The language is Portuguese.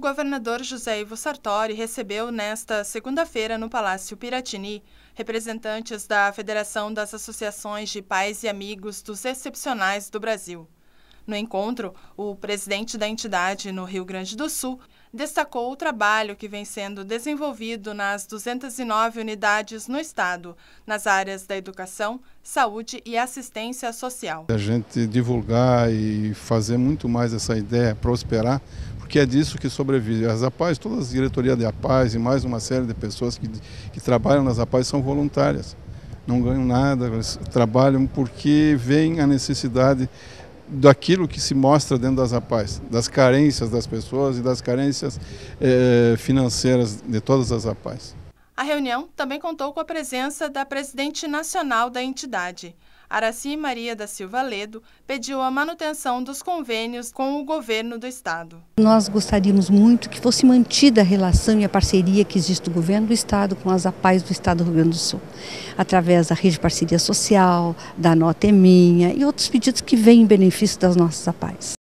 governador José Ivo Sartori recebeu nesta segunda-feira no Palácio Piratini representantes da Federação das Associações de Pais e Amigos dos Excepcionais do Brasil. No encontro, o presidente da entidade no Rio Grande do Sul destacou o trabalho que vem sendo desenvolvido nas 209 unidades no Estado, nas áreas da educação, saúde e assistência social. A gente divulgar e fazer muito mais essa ideia prosperar, porque é disso que sobrevive. As APAES, todas as diretorias de APAES e mais uma série de pessoas que, que trabalham nas APAES são voluntárias. Não ganham nada, trabalham porque vem a necessidade daquilo que se mostra dentro das APAES, das carências das pessoas e das carências eh, financeiras de todas as APAES. A reunião também contou com a presença da presidente nacional da entidade. Araci Maria da Silva Ledo pediu a manutenção dos convênios com o governo do Estado. Nós gostaríamos muito que fosse mantida a relação e a parceria que existe do governo do Estado com as APAES do Estado do Rio Grande do Sul, através da rede de parceria social, da nota é minha e outros pedidos que vêm em benefício das nossas APAES.